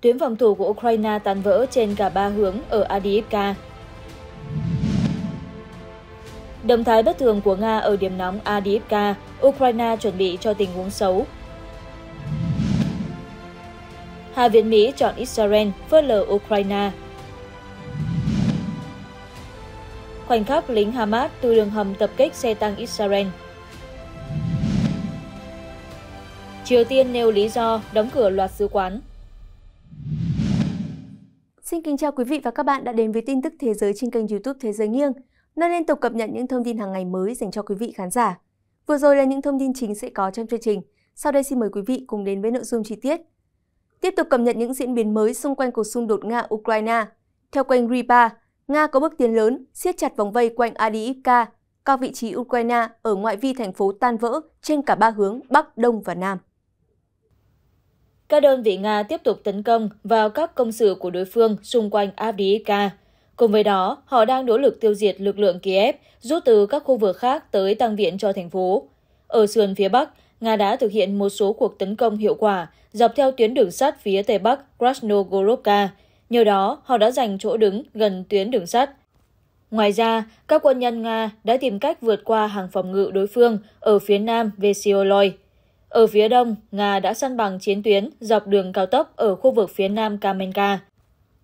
Tuyến phòng thủ của Ukraine tan vỡ trên cả ba hướng ở Adiivka. Động thái bất thường của Nga ở điểm nóng Adiivka, Ukraine chuẩn bị cho tình huống xấu. Hạ viện Mỹ chọn Israel phớt lờ Ukraine. Khoảnh khắc lính Hamas từ đường hầm tập kích xe tăng Israel. Triều Tiên nêu lý do đóng cửa loạt sứ quán. Xin kính chào quý vị và các bạn đã đến với tin tức thế giới trên kênh YouTube Thế giới nghiêng, nơi liên tục cập nhật những thông tin hàng ngày mới dành cho quý vị khán giả. Vừa rồi là những thông tin chính sẽ có trong chương trình. Sau đây xin mời quý vị cùng đến với nội dung chi tiết. Tiếp tục cập nhật những diễn biến mới xung quanh cuộc xung đột Nga-Ukraine. Theo kênh Ripa, Nga có bước tiến lớn, siết chặt vòng vây quanh Adiivka, cao vị trí Ukraine ở ngoại vi thành phố tan vỡ trên cả ba hướng Bắc, Đông và Nam các đơn vị Nga tiếp tục tấn công vào các công sự của đối phương xung quanh Avdiivka. Cùng với đó, họ đang nỗ lực tiêu diệt lực lượng Kiev rút từ các khu vực khác tới tăng viện cho thành phố. Ở sườn phía Bắc, Nga đã thực hiện một số cuộc tấn công hiệu quả dọc theo tuyến đường sắt phía Tây Bắc Krasnogorovka. Nhờ đó, họ đã giành chỗ đứng gần tuyến đường sắt. Ngoài ra, các quân nhân Nga đã tìm cách vượt qua hàng phòng ngự đối phương ở phía nam Vesioloy. Ở phía đông, Nga đã săn bằng chiến tuyến dọc đường cao tốc ở khu vực phía nam Kamenka.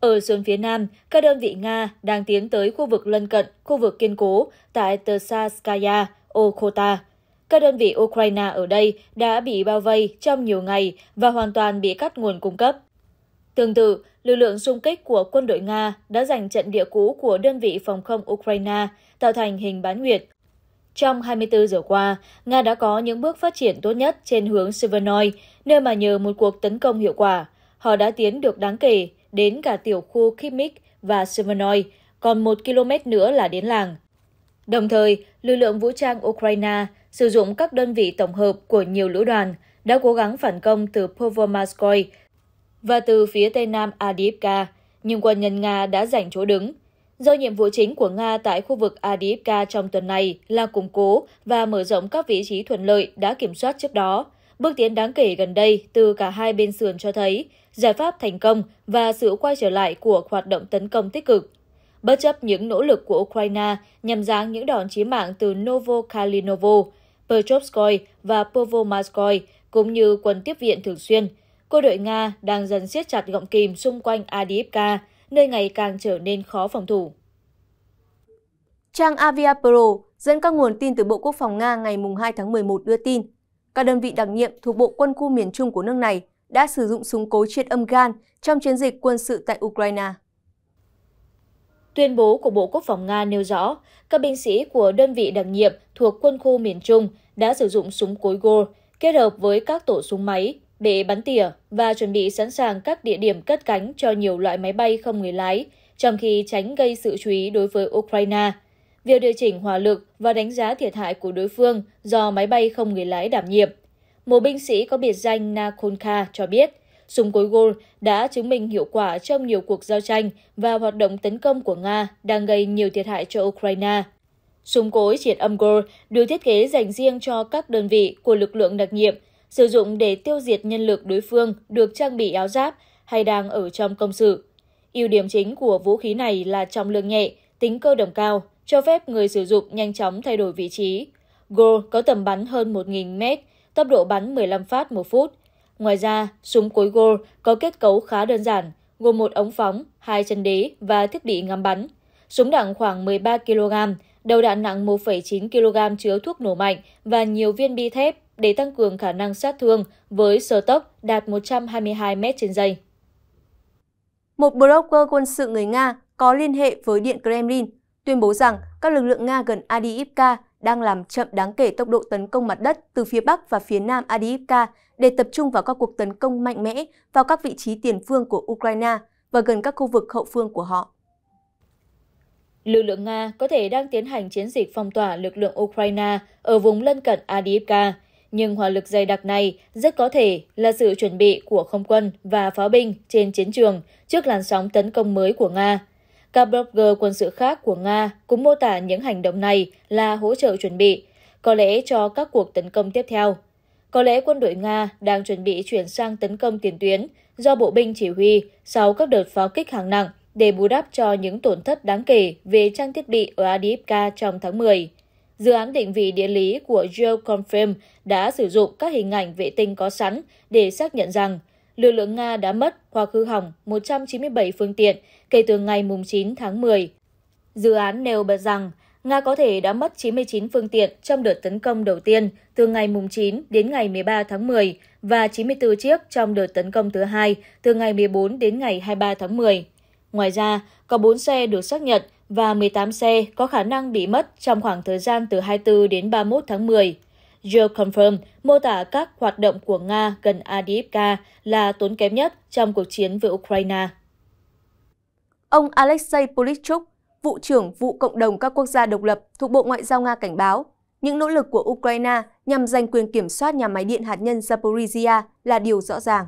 Ở sườn phía nam, các đơn vị Nga đang tiến tới khu vực lân cận, khu vực kiên cố tại Tersaskaya, Okhota. Các đơn vị Ukraine ở đây đã bị bao vây trong nhiều ngày và hoàn toàn bị cắt nguồn cung cấp. Tương tự, lực lượng xung kích của quân đội Nga đã giành trận địa cũ của đơn vị phòng không Ukraine, tạo thành hình bán nguyệt trong 24 giờ qua, Nga đã có những bước phát triển tốt nhất trên hướng Severnoy, nơi mà nhờ một cuộc tấn công hiệu quả, họ đã tiến được đáng kể đến cả tiểu khu Kimik và Severnoy, còn một km nữa là đến làng. Đồng thời, lực lượng vũ trang Ukraine sử dụng các đơn vị tổng hợp của nhiều lữ đoàn đã cố gắng phản công từ Povomaskoy và từ phía tây nam Adivka, nhưng quân nhân Nga đã giành chỗ đứng. Do nhiệm vụ chính của Nga tại khu vực Adivka trong tuần này là củng cố và mở rộng các vị trí thuận lợi đã kiểm soát trước đó, bước tiến đáng kể gần đây từ cả hai bên sườn cho thấy giải pháp thành công và sự quay trở lại của hoạt động tấn công tích cực. Bất chấp những nỗ lực của Ukraine nhằm giáng những đòn chí mạng từ Novokalinovo, Petrovskoy và Povomarskoy cũng như quân tiếp viện thường xuyên, cô đội Nga đang dần siết chặt gọng kìm xung quanh Adivka, nơi ngày càng trở nên khó phòng thủ. Trang Aviapro dẫn các nguồn tin từ Bộ Quốc phòng Nga ngày 2 tháng 11 đưa tin, các đơn vị đặc nhiệm thuộc Bộ Quân khu miền Trung của nước này đã sử dụng súng cối triệt âm gan trong chiến dịch quân sự tại Ukraine. Tuyên bố của Bộ Quốc phòng Nga nêu rõ, các binh sĩ của đơn vị đặc nhiệm thuộc quân khu miền Trung đã sử dụng súng cối gô kết hợp với các tổ súng máy để bắn tỉa và chuẩn bị sẵn sàng các địa điểm cất cánh cho nhiều loại máy bay không người lái, trong khi tránh gây sự chú ý đối với Ukraine. Việc điều chỉnh hỏa lực và đánh giá thiệt hại của đối phương do máy bay không người lái đảm nhiệm. Một binh sĩ có biệt danh Nakonka cho biết, súng cối gol đã chứng minh hiệu quả trong nhiều cuộc giao tranh và hoạt động tấn công của Nga đang gây nhiều thiệt hại cho Ukraine. Súng cối triển âm gol được thiết kế dành riêng cho các đơn vị của lực lượng đặc nhiệm sử dụng để tiêu diệt nhân lực đối phương được trang bị áo giáp hay đang ở trong công sự. Ưu điểm chính của vũ khí này là trọng lượng nhẹ, tính cơ động cao, cho phép người sử dụng nhanh chóng thay đổi vị trí. Go có tầm bắn hơn 1.000 mét, tốc độ bắn 15 phát một phút. Ngoài ra, súng cối Go có kết cấu khá đơn giản, gồm một ống phóng, hai chân đế và thiết bị ngắm bắn. Súng nặng khoảng 13 kg, đầu đạn nặng 1,9 kg chứa thuốc nổ mạnh và nhiều viên bi thép để tăng cường khả năng sát thương với sơ tốc đạt 122 m trên giây. Một blogger quân sự người Nga có liên hệ với Điện Kremlin tuyên bố rằng các lực lượng Nga gần Adiivka đang làm chậm đáng kể tốc độ tấn công mặt đất từ phía Bắc và phía Nam Adiivka để tập trung vào các cuộc tấn công mạnh mẽ vào các vị trí tiền phương của Ukraine và gần các khu vực hậu phương của họ. Lực lượng Nga có thể đang tiến hành chiến dịch phong tỏa lực lượng Ukraine ở vùng lân cận Adiivka nhưng hỏa lực dày đặc này rất có thể là sự chuẩn bị của không quân và pháo binh trên chiến trường trước làn sóng tấn công mới của Nga. Các blogger quân sự khác của Nga cũng mô tả những hành động này là hỗ trợ chuẩn bị, có lẽ cho các cuộc tấn công tiếp theo. Có lẽ quân đội Nga đang chuẩn bị chuyển sang tấn công tiền tuyến do bộ binh chỉ huy sau các đợt pháo kích hàng nặng để bù đắp cho những tổn thất đáng kể về trang thiết bị ở Adiivka trong tháng 10. Dự án định vị địa lý của GeoConfirm đã sử dụng các hình ảnh vệ tinh có sẵn để xác nhận rằng lực lượng Nga đã mất hoặc hư hỏng 197 phương tiện kể từ ngày 9 tháng 10. Dự án nêu bật rằng Nga có thể đã mất 99 phương tiện trong đợt tấn công đầu tiên từ ngày 9 đến ngày 13 tháng 10 và 94 chiếc trong đợt tấn công thứ hai từ ngày 14 đến ngày 23 tháng 10. Ngoài ra, có 4 xe được xác nhận và 18 xe có khả năng bị mất trong khoảng thời gian từ 24 đến 31 tháng 10. confirm mô tả các hoạt động của Nga gần Adivka là tốn kém nhất trong cuộc chiến với Ukraine. Ông Alexei Polichuk, vụ trưởng vụ cộng đồng các quốc gia độc lập thuộc Bộ Ngoại giao Nga cảnh báo, những nỗ lực của Ukraine nhằm giành quyền kiểm soát nhà máy điện hạt nhân Zaporizhia là điều rõ ràng.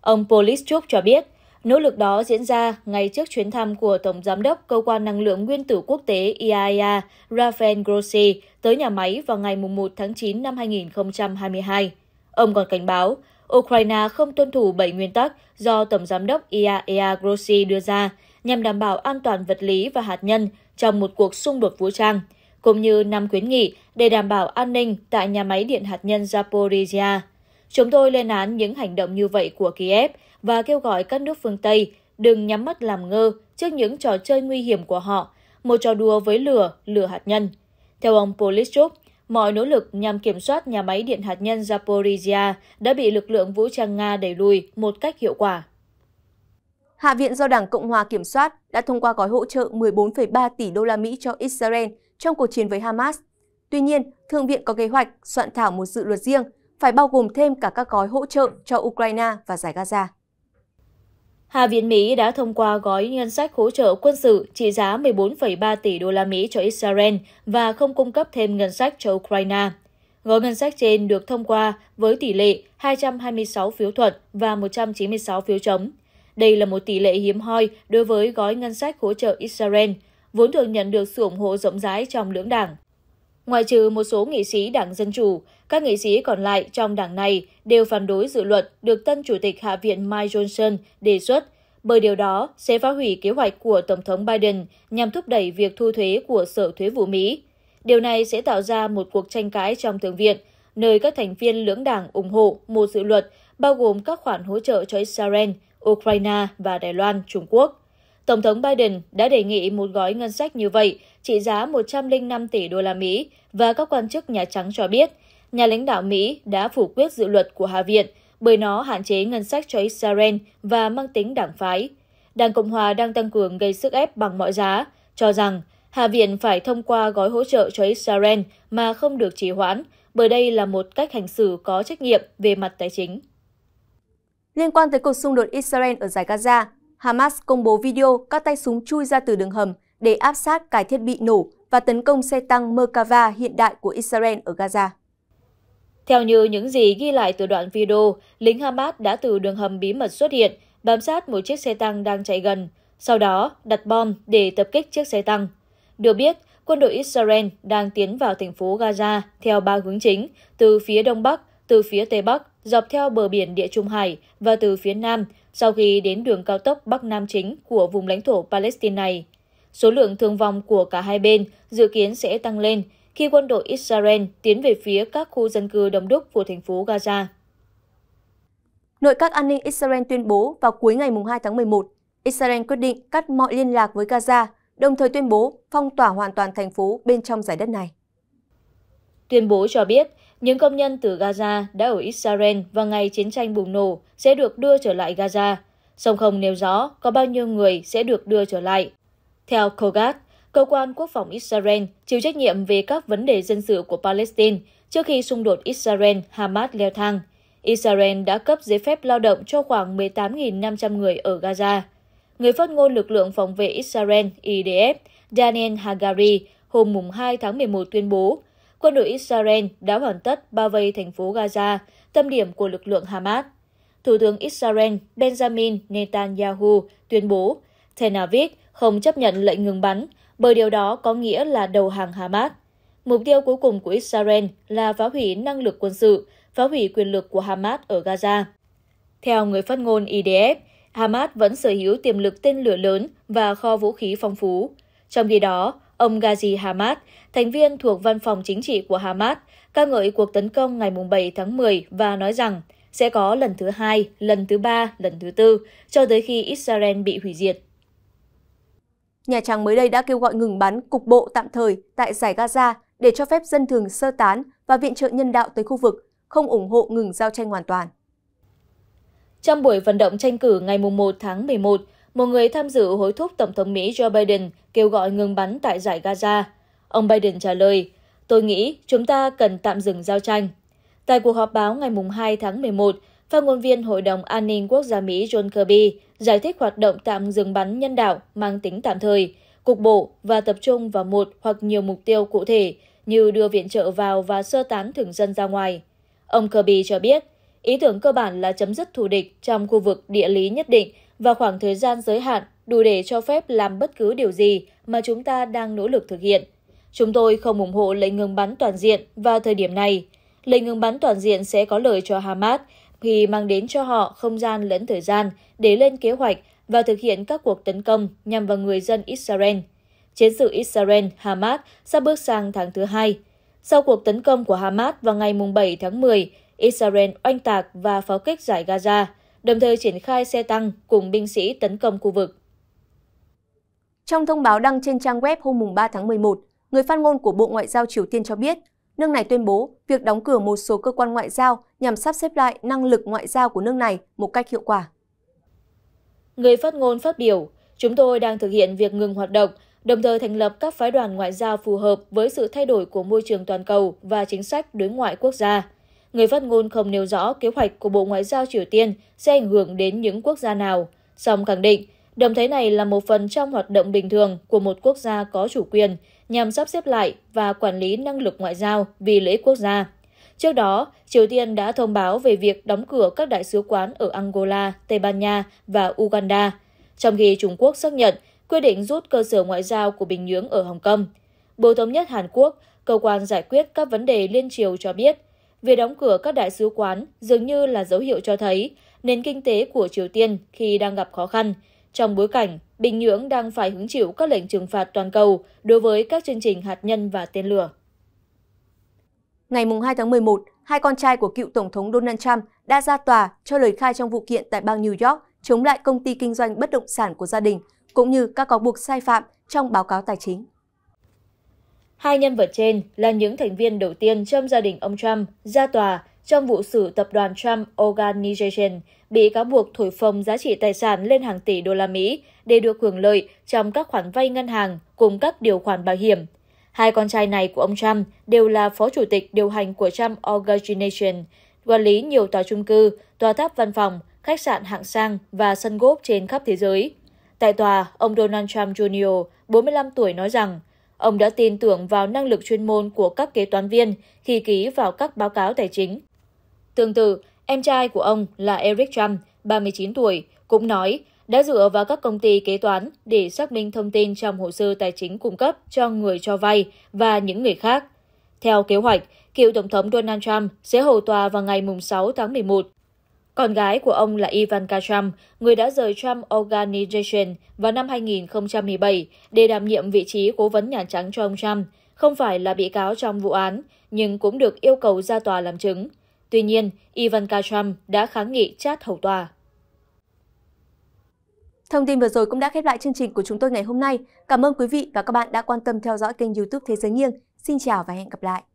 Ông Polichuk cho biết, Nỗ lực đó diễn ra ngay trước chuyến thăm của Tổng Giám đốc Cơ quan Năng lượng Nguyên tử Quốc tế e IAEA Rafael Grossi tới nhà máy vào ngày 1 tháng 9 năm 2022. Ông còn cảnh báo, Ukraine không tuân thủ 7 nguyên tắc do Tổng Giám đốc e IAEA Grossi đưa ra nhằm đảm bảo an toàn vật lý và hạt nhân trong một cuộc xung đột vũ trang, cũng như năm khuyến nghị để đảm bảo an ninh tại nhà máy điện hạt nhân Zaporizhia. Chúng tôi lên án những hành động như vậy của Kiev – và kêu gọi các nước phương Tây đừng nhắm mắt làm ngơ trước những trò chơi nguy hiểm của họ, một trò đùa với lửa, lửa hạt nhân. Theo ông Polichuk, mọi nỗ lực nhằm kiểm soát nhà máy điện hạt nhân Zaporizhia đã bị lực lượng vũ trang Nga đẩy lùi một cách hiệu quả. Hạ viện do Đảng Cộng hòa kiểm soát đã thông qua gói hỗ trợ 14,3 tỷ đô la Mỹ cho Israel trong cuộc chiến với Hamas. Tuy nhiên, Thượng viện có kế hoạch soạn thảo một dự luật riêng phải bao gồm thêm cả các gói hỗ trợ cho Ukraine và giải Gaza. Hạ viện Mỹ đã thông qua gói ngân sách hỗ trợ quân sự trị giá 14,3 tỷ đô la Mỹ cho Israel và không cung cấp thêm ngân sách cho Ukraine. Gói ngân sách trên được thông qua với tỷ lệ 226 phiếu thuận và 196 phiếu chống. Đây là một tỷ lệ hiếm hoi đối với gói ngân sách hỗ trợ Israel, vốn thường nhận được sự ủng hộ rộng rãi trong lưỡng đảng. Ngoài trừ một số nghị sĩ đảng Dân Chủ, các nghị sĩ còn lại trong đảng này đều phản đối dự luật được tân Chủ tịch Hạ viện Mike Johnson đề xuất, bởi điều đó sẽ phá hủy kế hoạch của Tổng thống Biden nhằm thúc đẩy việc thu thuế của Sở Thuế vụ Mỹ. Điều này sẽ tạo ra một cuộc tranh cãi trong Thượng viện, nơi các thành viên lưỡng đảng ủng hộ một dự luật bao gồm các khoản hỗ trợ cho Israel, Ukraine và Đài Loan, Trung Quốc. Tổng thống Biden đã đề nghị một gói ngân sách như vậy trị giá 105 tỷ đô la Mỹ và các quan chức Nhà Trắng cho biết nhà lãnh đạo Mỹ đã phủ quyết dự luật của Hạ viện bởi nó hạn chế ngân sách cho Israel và mang tính đảng phái. Đảng Cộng Hòa đang tăng cường gây sức ép bằng mọi giá, cho rằng Hạ viện phải thông qua gói hỗ trợ cho Israel mà không được trì hoãn, bởi đây là một cách hành xử có trách nhiệm về mặt tài chính. Liên quan tới cuộc xung đột Israel ở giải Gaza, Hamas công bố video các tay súng chui ra từ đường hầm để áp sát cải thiết bị nổ và tấn công xe tăng Merkava hiện đại của Israel ở Gaza. Theo như những gì ghi lại từ đoạn video, lính Hamas đã từ đường hầm bí mật xuất hiện, bám sát một chiếc xe tăng đang chạy gần, sau đó đặt bom để tập kích chiếc xe tăng. Được biết, quân đội Israel đang tiến vào thành phố Gaza theo ba hướng chính, từ phía đông bắc, từ phía tây bắc dọc theo bờ biển Địa Trung Hải và từ phía Nam sau khi đến đường cao tốc Bắc Nam chính của vùng lãnh thổ Palestine này. Số lượng thương vong của cả hai bên dự kiến sẽ tăng lên khi quân đội Israel tiến về phía các khu dân cư đông đúc của thành phố Gaza. Nội các an ninh Israel tuyên bố vào cuối ngày 2 tháng 11, Israel quyết định cắt mọi liên lạc với Gaza, đồng thời tuyên bố phong tỏa hoàn toàn thành phố bên trong giải đất này. Tuyên bố cho biết những công nhân từ Gaza đã ở Israel vào ngày chiến tranh bùng nổ sẽ được đưa trở lại Gaza, song không nêu rõ có bao nhiêu người sẽ được đưa trở lại. Theo Kogat, cơ quan quốc phòng Israel chịu trách nhiệm về các vấn đề dân sự của Palestine trước khi xung đột Israel-Hamas leo thang. Israel đã cấp giấy phép lao động cho khoảng 18.500 người ở Gaza. Người phát ngôn lực lượng phòng vệ Israel IDF Daniel Hagari hôm 2 tháng 11 tuyên bố quân đội Israel đã hoàn tất bao vây thành phố Gaza, tâm điểm của lực lượng Hamas. Thủ tướng Israel Benjamin Netanyahu tuyên bố Tel Aviv không chấp nhận lệnh ngừng bắn bởi điều đó có nghĩa là đầu hàng Hamas. Mục tiêu cuối cùng của Israel là phá hủy năng lực quân sự, phá hủy quyền lực của Hamas ở Gaza. Theo người phát ngôn IDF, Hamas vẫn sở hữu tiềm lực tên lửa lớn và kho vũ khí phong phú. Trong khi đó, ông ghazi hamad thành viên thuộc văn phòng chính trị của hamas ca ngợi cuộc tấn công ngày 7 tháng 10 và nói rằng sẽ có lần thứ hai, lần thứ ba, lần thứ tư, cho tới khi Israel bị hủy diệt. Nhà Trắng mới đây đã kêu gọi ngừng bắn cục bộ tạm thời tại giải Gaza để cho phép dân thường sơ tán và viện trợ nhân đạo tới khu vực, không ủng hộ ngừng giao tranh hoàn toàn. Trong buổi vận động tranh cử ngày 1 tháng 11, một người tham dự hối thúc Tổng thống Mỹ Joe Biden kêu gọi ngừng bắn tại giải Gaza. Ông Biden trả lời, tôi nghĩ chúng ta cần tạm dừng giao tranh. Tại cuộc họp báo ngày 2 tháng 11, phát ngôn viên Hội đồng An ninh Quốc gia Mỹ John Kirby giải thích hoạt động tạm dừng bắn nhân đạo mang tính tạm thời, cục bộ và tập trung vào một hoặc nhiều mục tiêu cụ thể như đưa viện trợ vào và sơ tán thường dân ra ngoài. Ông Kirby cho biết, ý tưởng cơ bản là chấm dứt thù địch trong khu vực địa lý nhất định và khoảng thời gian giới hạn đủ để cho phép làm bất cứ điều gì mà chúng ta đang nỗ lực thực hiện. Chúng tôi không ủng hộ lệnh ngừng bắn toàn diện vào thời điểm này. Lệnh ngừng bắn toàn diện sẽ có lợi cho Hamas khi mang đến cho họ không gian lẫn thời gian để lên kế hoạch và thực hiện các cuộc tấn công nhằm vào người dân Israel. Chiến sự Israel-Hamas sắp bước sang tháng thứ hai. Sau cuộc tấn công của Hamas vào ngày 7 tháng 10, Israel oanh tạc và pháo kích giải Gaza – đồng thời triển khai xe tăng cùng binh sĩ tấn công khu vực. Trong thông báo đăng trên trang web hôm 3 tháng 11, người phát ngôn của Bộ Ngoại giao Triều Tiên cho biết, nước này tuyên bố việc đóng cửa một số cơ quan ngoại giao nhằm sắp xếp lại năng lực ngoại giao của nước này một cách hiệu quả. Người phát ngôn phát biểu, chúng tôi đang thực hiện việc ngừng hoạt động, đồng thời thành lập các phái đoàn ngoại giao phù hợp với sự thay đổi của môi trường toàn cầu và chính sách đối ngoại quốc gia người phát ngôn không nêu rõ kế hoạch của Bộ Ngoại giao Triều Tiên sẽ ảnh hưởng đến những quốc gia nào, song khẳng định động thái này là một phần trong hoạt động bình thường của một quốc gia có chủ quyền nhằm sắp xếp lại và quản lý năng lực ngoại giao vì lợi ích quốc gia. Trước đó, Triều Tiên đã thông báo về việc đóng cửa các đại sứ quán ở Angola, Tây Ban Nha và Uganda, trong khi Trung Quốc xác nhận quyết định rút cơ sở ngoại giao của Bình Nhưỡng ở Hồng Kông. Bộ Thống nhất Hàn Quốc, cơ quan giải quyết các vấn đề liên triều cho biết – việc đóng cửa các đại sứ quán dường như là dấu hiệu cho thấy nền kinh tế của Triều Tiên khi đang gặp khó khăn, trong bối cảnh Bình Nhưỡng đang phải hứng chịu các lệnh trừng phạt toàn cầu đối với các chương trình hạt nhân và tên lửa. Ngày 2 tháng 11, hai con trai của cựu Tổng thống Donald Trump đã ra tòa cho lời khai trong vụ kiện tại bang New York chống lại công ty kinh doanh bất động sản của gia đình, cũng như các cáo buộc sai phạm trong báo cáo tài chính. Hai nhân vật trên là những thành viên đầu tiên trong gia đình ông Trump ra tòa trong vụ xử tập đoàn Trump Organization bị cáo buộc thổi phồng giá trị tài sản lên hàng tỷ đô la Mỹ để được hưởng lợi trong các khoản vay ngân hàng cùng các điều khoản bảo hiểm. Hai con trai này của ông Trump đều là phó chủ tịch điều hành của Trump Organization, quản lý nhiều tòa trung cư, tòa tháp văn phòng, khách sạn hạng sang và sân golf trên khắp thế giới. Tại tòa, ông Donald Trump Jr., 45 tuổi nói rằng Ông đã tin tưởng vào năng lực chuyên môn của các kế toán viên khi ký vào các báo cáo tài chính. Tương tự, em trai của ông là Eric Trump, 39 tuổi, cũng nói đã dựa vào các công ty kế toán để xác minh thông tin trong hồ sơ tài chính cung cấp cho người cho vay và những người khác. Theo kế hoạch, cựu Tổng thống Donald Trump sẽ hầu tòa vào ngày 6 tháng 11 con gái của ông là Ivanka Trump, người đã rời Trump Organization vào năm 2017 để đảm nhiệm vị trí cố vấn Nhà Trắng cho ông Trump, không phải là bị cáo trong vụ án, nhưng cũng được yêu cầu ra tòa làm chứng. Tuy nhiên, Ivanka Trump đã kháng nghị chát hầu tòa. Thông tin vừa rồi cũng đã khép lại chương trình của chúng tôi ngày hôm nay. Cảm ơn quý vị và các bạn đã quan tâm theo dõi kênh youtube Thế giới nghiêng. Xin chào và hẹn gặp lại.